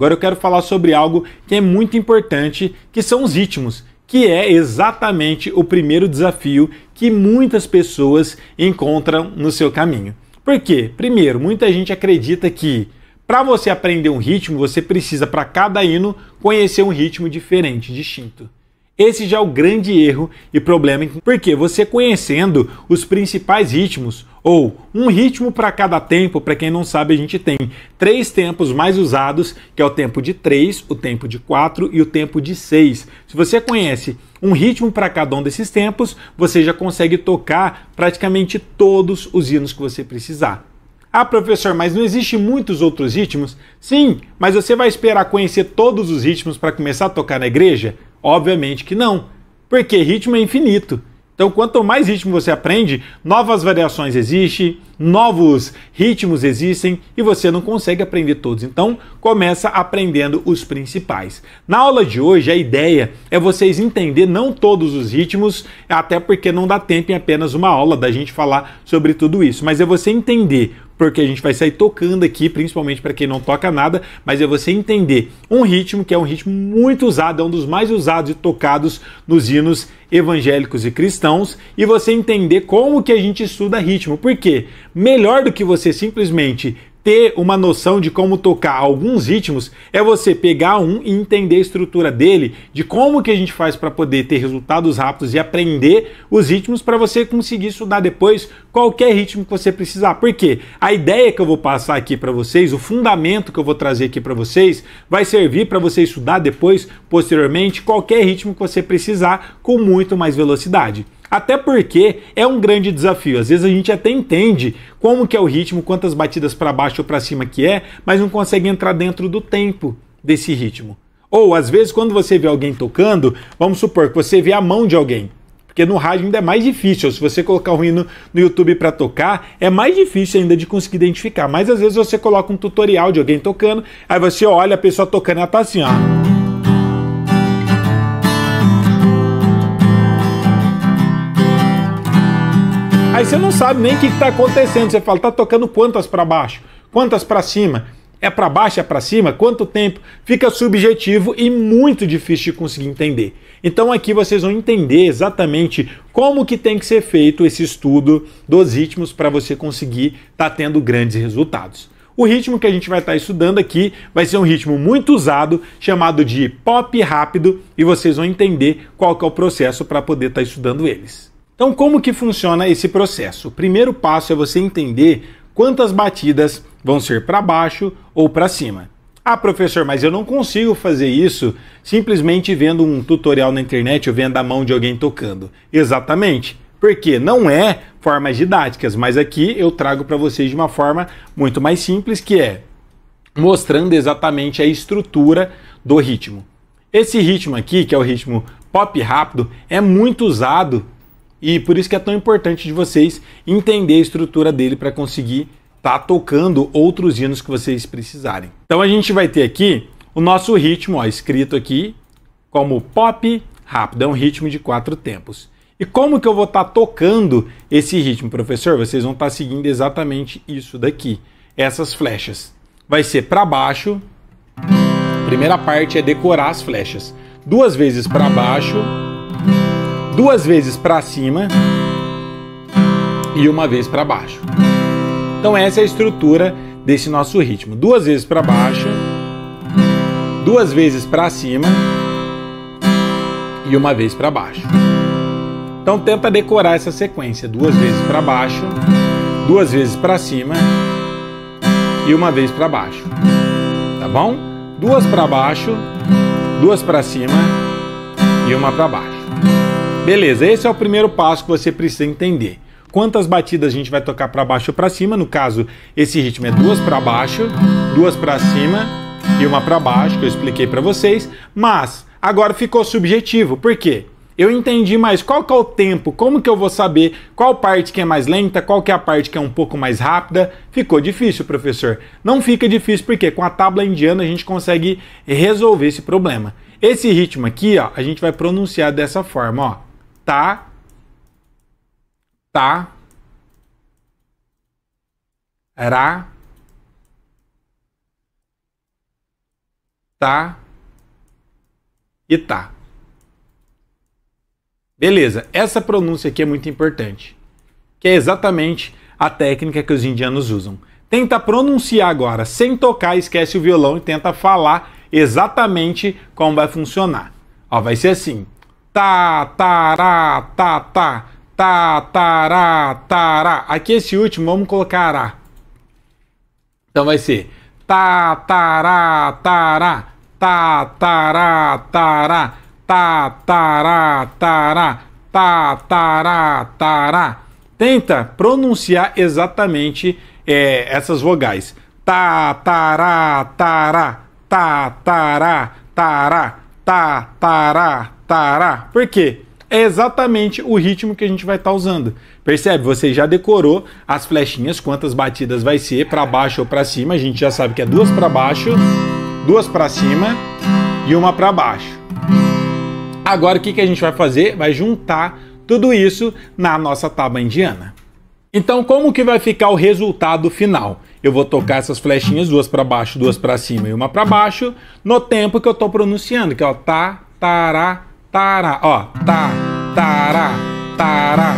Agora eu quero falar sobre algo que é muito importante, que são os ritmos, que é exatamente o primeiro desafio que muitas pessoas encontram no seu caminho. Por quê? Primeiro, muita gente acredita que para você aprender um ritmo, você precisa para cada hino conhecer um ritmo diferente, distinto. Esse já é o grande erro e problema, então, porque você conhecendo os principais ritmos, ou um ritmo para cada tempo, para quem não sabe, a gente tem três tempos mais usados, que é o tempo de 3, o tempo de 4 e o tempo de 6. Se você conhece um ritmo para cada um desses tempos, você já consegue tocar praticamente todos os hinos que você precisar. Ah, professor, mas não existe muitos outros ritmos? Sim, mas você vai esperar conhecer todos os ritmos para começar a tocar na igreja? Obviamente que não, porque ritmo é infinito. Então, quanto mais ritmo você aprende, novas variações existem, novos ritmos existem e você não consegue aprender todos. Então, começa aprendendo os principais. Na aula de hoje, a ideia é vocês entender não todos os ritmos, até porque não dá tempo em apenas uma aula da gente falar sobre tudo isso, mas é você entender porque a gente vai sair tocando aqui, principalmente para quem não toca nada, mas é você entender um ritmo que é um ritmo muito usado, é um dos mais usados e tocados nos hinos evangélicos e cristãos, e você entender como que a gente estuda ritmo. Por quê? Melhor do que você simplesmente ter uma noção de como tocar alguns ritmos é você pegar um e entender a estrutura dele, de como que a gente faz para poder ter resultados rápidos e aprender os ritmos para você conseguir estudar depois qualquer ritmo que você precisar. Porque a ideia que eu vou passar aqui para vocês, o fundamento que eu vou trazer aqui para vocês, vai servir para você estudar depois, posteriormente, qualquer ritmo que você precisar com muito mais velocidade. Até porque é um grande desafio. Às vezes a gente até entende como que é o ritmo, quantas batidas para baixo ou para cima que é, mas não consegue entrar dentro do tempo desse ritmo. Ou às vezes quando você vê alguém tocando, vamos supor que você vê a mão de alguém. Porque no rádio ainda é mais difícil. Se você colocar um hino no YouTube para tocar, é mais difícil ainda de conseguir identificar. Mas às vezes você coloca um tutorial de alguém tocando, aí você olha a pessoa tocando, ela tá assim, ó. Aí você não sabe nem o que está acontecendo. Você fala, tá tocando quantas para baixo, quantas para cima. É para baixo, é para cima? Quanto tempo? Fica subjetivo e muito difícil de conseguir entender. Então aqui vocês vão entender exatamente como que tem que ser feito esse estudo dos ritmos para você conseguir estar tá tendo grandes resultados. O ritmo que a gente vai estar tá estudando aqui vai ser um ritmo muito usado, chamado de pop rápido, e vocês vão entender qual que é o processo para poder estar tá estudando eles. Então, como que funciona esse processo? O primeiro passo é você entender quantas batidas vão ser para baixo ou para cima. Ah, professor, mas eu não consigo fazer isso simplesmente vendo um tutorial na internet ou vendo a mão de alguém tocando. Exatamente. Porque não é formas didáticas, mas aqui eu trago para vocês de uma forma muito mais simples, que é mostrando exatamente a estrutura do ritmo. Esse ritmo aqui, que é o ritmo pop rápido, é muito usado e por isso que é tão importante de vocês entender a estrutura dele para conseguir estar tá tocando outros hinos que vocês precisarem. Então a gente vai ter aqui o nosso ritmo, ó, escrito aqui como pop rápido, é um ritmo de quatro tempos. E como que eu vou estar tá tocando esse ritmo, professor? Vocês vão estar tá seguindo exatamente isso daqui, essas flechas. Vai ser para baixo. A primeira parte é decorar as flechas. Duas vezes para baixo duas vezes para cima e uma vez para baixo. Então essa é a estrutura desse nosso ritmo. Duas vezes para baixo, duas vezes para cima e uma vez para baixo. Então tenta decorar essa sequência: duas vezes para baixo, duas vezes para cima e uma vez para baixo. Tá bom? Duas para baixo, duas para cima e uma para baixo beleza, esse é o primeiro passo que você precisa entender. Quantas batidas a gente vai tocar para baixo ou para cima? No caso, esse ritmo é duas para baixo, duas para cima e uma para baixo, que eu expliquei para vocês, mas agora ficou subjetivo. Por quê? Eu entendi mais qual que é o tempo, como que eu vou saber qual parte que é mais lenta, qual que é a parte que é um pouco mais rápida. Ficou difícil, professor. Não fica difícil porque com a tábua indiana a gente consegue resolver esse problema. Esse ritmo aqui, ó, a gente vai pronunciar dessa forma, ó tá. Tá. Ra. Tá. E tá. Beleza, essa pronúncia aqui é muito importante, que é exatamente a técnica que os indianos usam. Tenta pronunciar agora, sem tocar, esquece o violão e tenta falar exatamente como vai funcionar. Ó, vai ser assim. Tá, tará, tá, tá, tá. Tá, tará, tá, tará. Tá, Aqui esse último, vamos colocar ará. Então vai ser tá, tará, tará. Tá, tará, tará. Tá, tará, tará. Tá, tará, tará. Tenta pronunciar exatamente é, essas vogais. Tá, tará, tará. Tá, tará, tará. Tá, tará, tará. Por quê? É exatamente o ritmo que a gente vai estar tá usando. Percebe? Você já decorou as flechinhas, quantas batidas vai ser, para baixo ou para cima. A gente já sabe que é duas para baixo, duas para cima e uma para baixo. Agora o que, que a gente vai fazer? Vai juntar tudo isso na nossa tábua indiana. Então, como que vai ficar o resultado final? Eu vou tocar essas flechinhas, duas para baixo, duas para cima e uma para baixo, no tempo que eu estou pronunciando, que é o ta, tará, Tará, ó. Tá, tará, tará,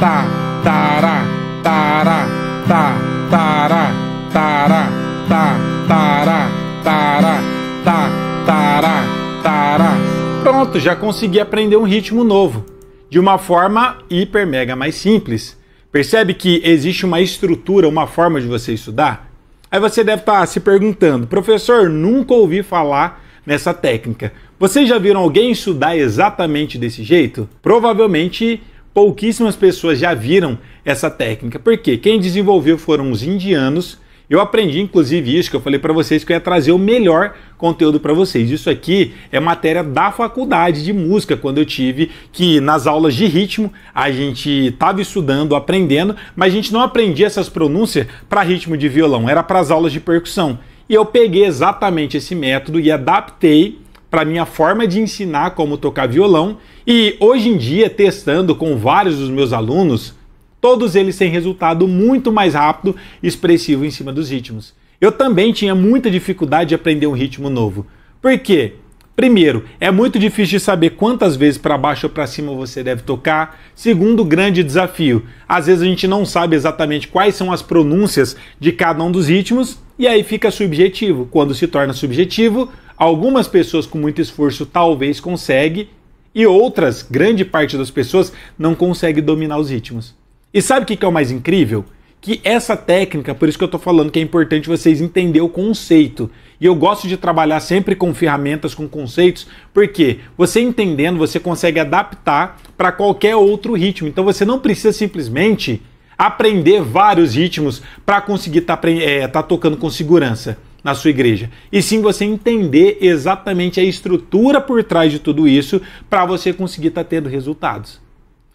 tá, tará, tará, tá, tará, tará, tá, tará, tará, tá, tará, tará. Pronto, já consegui aprender um ritmo novo, de uma forma hiper mega mais simples. Percebe que existe uma estrutura, uma forma de você estudar? Aí você deve estar tá se perguntando, professor, nunca ouvi falar nessa técnica. Vocês já viram alguém estudar exatamente desse jeito? Provavelmente pouquíssimas pessoas já viram essa técnica, porque quem desenvolveu foram os indianos. Eu aprendi inclusive isso que eu falei para vocês que eu ia trazer o melhor conteúdo para vocês. Isso aqui é matéria da faculdade de música, quando eu tive que nas aulas de ritmo a gente estava estudando, aprendendo, mas a gente não aprendia essas pronúncias para ritmo de violão, era para as aulas de percussão. E eu peguei exatamente esse método e adaptei para minha forma de ensinar como tocar violão e hoje em dia testando com vários dos meus alunos, todos eles têm resultado muito mais rápido e expressivo em cima dos ritmos. Eu também tinha muita dificuldade de aprender um ritmo novo. Por quê? Primeiro, é muito difícil de saber quantas vezes para baixo ou para cima você deve tocar. Segundo, grande desafio. Às vezes a gente não sabe exatamente quais são as pronúncias de cada um dos ritmos e aí fica subjetivo. Quando se torna subjetivo, Algumas pessoas com muito esforço talvez consegue e outras, grande parte das pessoas, não consegue dominar os ritmos. E sabe o que é o mais incrível? Que essa técnica, por isso que eu estou falando que é importante vocês entender o conceito. E eu gosto de trabalhar sempre com ferramentas, com conceitos, porque você entendendo, você consegue adaptar para qualquer outro ritmo. Então você não precisa simplesmente aprender vários ritmos para conseguir estar tá, é, tá tocando com segurança na sua igreja, e sim você entender exatamente a estrutura por trás de tudo isso para você conseguir estar tá tendo resultados.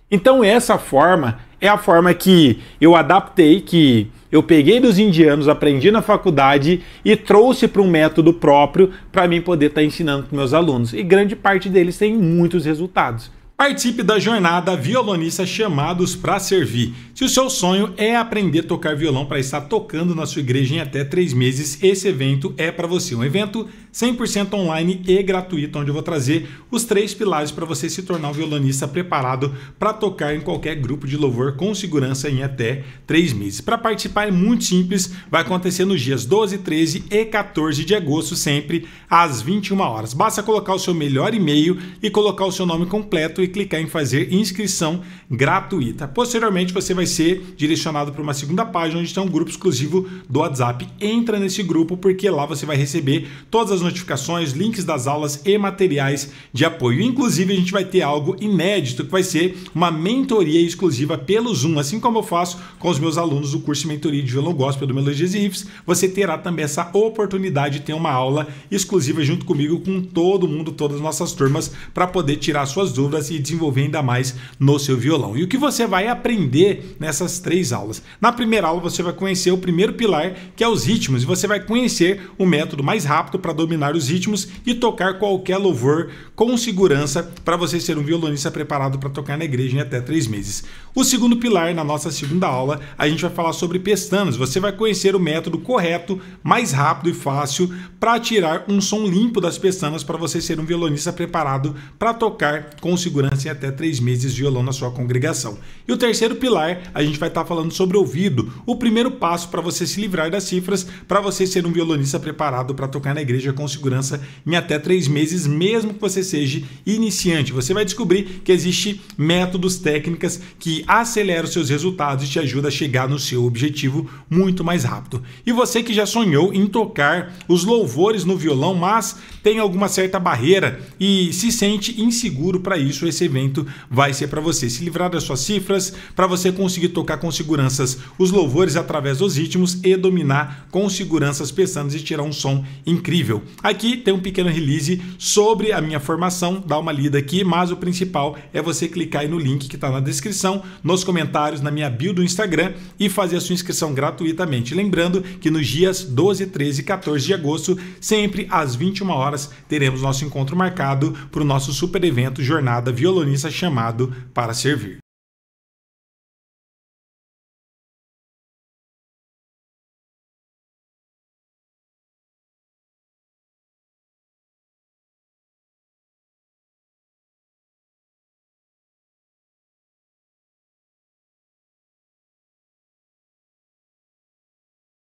Então essa forma é a forma que eu adaptei, que eu peguei dos indianos, aprendi na faculdade e trouxe para um método próprio para mim poder estar tá ensinando para meus alunos. E grande parte deles tem muitos resultados. Participe da jornada Violonista Chamados para Servir. Se o seu sonho é aprender a tocar violão para estar tocando na sua igreja em até três meses, esse evento é para você. Um evento 100% online e gratuito, onde eu vou trazer os três pilares para você se tornar um violonista preparado para tocar em qualquer grupo de louvor com segurança em até três meses. Para participar é muito simples, vai acontecer nos dias 12, 13 e 14 de agosto, sempre às 21 horas. Basta colocar o seu melhor e-mail e colocar o seu nome completo e clicar em fazer inscrição gratuita. Posteriormente, você vai ser direcionado para uma segunda página onde está um grupo exclusivo do WhatsApp. Entra nesse grupo porque lá você vai receber todas as as notificações, links das aulas e materiais de apoio. Inclusive, a gente vai ter algo inédito que vai ser uma mentoria exclusiva pelo Zoom, assim como eu faço com os meus alunos do curso de mentoria de violão gospel do Melodias e Riffs. Você terá também essa oportunidade de ter uma aula exclusiva junto comigo, com todo mundo, todas as nossas turmas, para poder tirar suas dúvidas e desenvolver ainda mais no seu violão. E o que você vai aprender nessas três aulas? Na primeira aula, você vai conhecer o primeiro pilar, que é os ritmos, e você vai conhecer o método mais rápido para dominar dominar os ritmos e tocar qualquer louvor com segurança para você ser um violonista preparado para tocar na igreja em até três meses. O segundo pilar, na nossa segunda aula, a gente vai falar sobre pestanas. Você vai conhecer o método correto, mais rápido e fácil para tirar um som limpo das pestanas para você ser um violonista preparado para tocar com segurança em até três meses violão na sua congregação. E o terceiro pilar, a gente vai estar tá falando sobre ouvido, o primeiro passo para você se livrar das cifras, para você ser um violonista preparado para tocar na igreja com com segurança em até três meses, mesmo que você seja iniciante. Você vai descobrir que existem métodos, técnicas que aceleram seus resultados e te ajuda a chegar no seu objetivo muito mais rápido. E você que já sonhou em tocar os louvores no violão, mas tem alguma certa barreira e se sente inseguro para isso, esse evento vai ser para você se livrar das suas cifras, para você conseguir tocar com seguranças os louvores através dos ritmos e dominar com segurança as peçanas e tirar um som incrível. Aqui tem um pequeno release sobre a minha formação, dá uma lida aqui, mas o principal é você clicar aí no link que está na descrição, nos comentários, na minha bio do Instagram e fazer a sua inscrição gratuitamente. Lembrando que nos dias 12, 13 e 14 de agosto, sempre às 21 horas, teremos nosso encontro marcado para o nosso super evento Jornada Violonista chamado Para Servir.